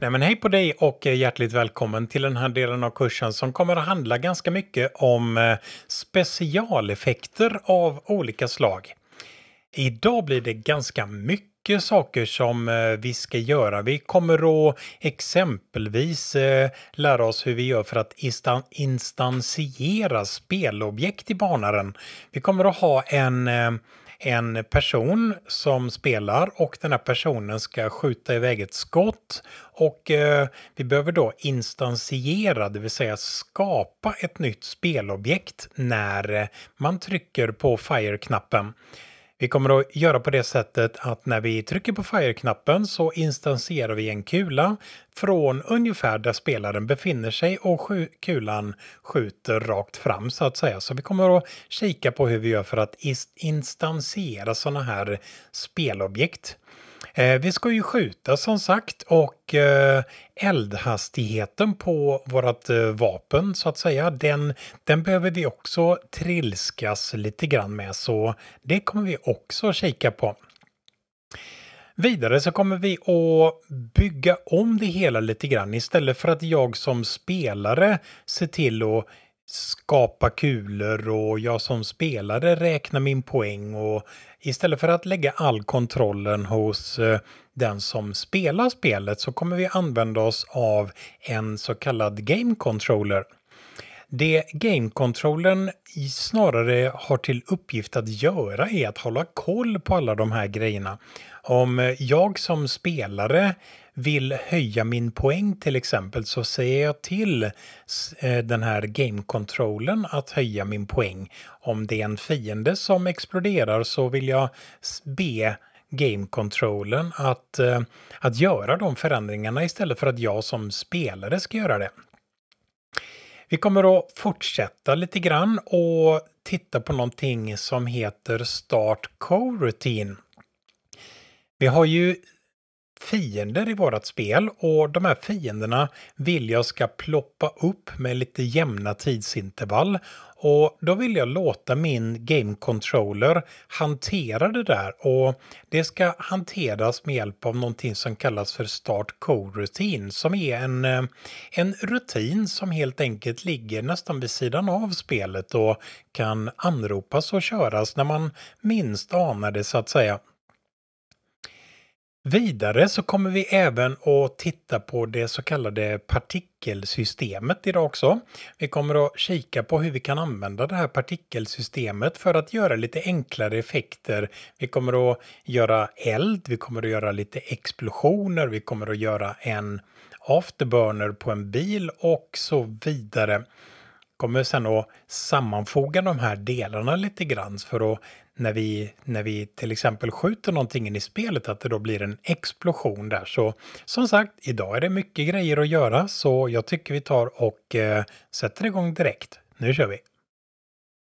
Nej men hej på dig och eh, hjärtligt välkommen till den här delen av kursen som kommer att handla ganska mycket om eh, specialeffekter av olika slag. Idag blir det ganska mycket mycket saker som eh, vi ska göra. Vi kommer att exempelvis eh, lära oss hur vi gör för att instansiera spelobjekt i banaren. Vi kommer att ha en eh, en person som spelar och den här personen ska skjuta iväg ett skott. Och vi behöver då instansiera, det vill säga skapa ett nytt spelobjekt när man trycker på fire-knappen. Vi kommer att göra på det sättet att när vi trycker på Fire-knappen så instanserar vi en kula från ungefär där spelaren befinner sig och kulan skjuter rakt fram så att säga. Så vi kommer att kika på hur vi gör för att instansera sådana här spelobjekt. Eh, vi ska ju skjuta som sagt och eh, eldhastigheten på vårt eh, vapen så att säga den, den behöver vi också trilskas lite grann med så det kommer vi också kika på. Vidare så kommer vi att bygga om det hela lite grann istället för att jag som spelare ser till att skapa kulor och jag som spelare räkna min poäng och istället för att lägga all kontrollen hos eh, den som spelar spelet så kommer vi använda oss av en så kallad game controller det gamekontrollen snarare har till uppgift att göra är att hålla koll på alla de här grejerna. Om jag som spelare vill höja min poäng till exempel så säger jag till eh, den här gamekontrollen att höja min poäng. Om det är en fiende som exploderar så vill jag be gamekontrollen att, eh, att göra de förändringarna istället för att jag som spelare ska göra det. Vi kommer att fortsätta lite grann och titta på någonting som heter Start Co-Routine. Vi har ju fiender i vårat spel och de här fienderna vill jag ska ploppa upp med lite jämna tidsintervall och då vill jag låta min Game Controller hantera det där och det ska hanteras med hjälp av någonting som kallas för Start co Routine som är en, eh, en rutin som helt enkelt ligger nästan vid sidan av spelet och kan anropas och köras när man minst anar det så att säga. Vidare så kommer vi även att titta på det så kallade partikelsystemet idag också. Vi kommer att kika på hur vi kan använda det här partikelsystemet för att göra lite enklare effekter. Vi kommer att göra eld, vi kommer att göra lite explosioner, vi kommer att göra en afterburner på en bil och så vidare kommer sen att sammanfoga de här delarna lite grann för att när vi, när vi till exempel skjuter någonting in i spelet att det då blir en explosion där. Så som sagt, idag är det mycket grejer att göra så jag tycker vi tar och eh, sätter igång direkt. Nu kör vi!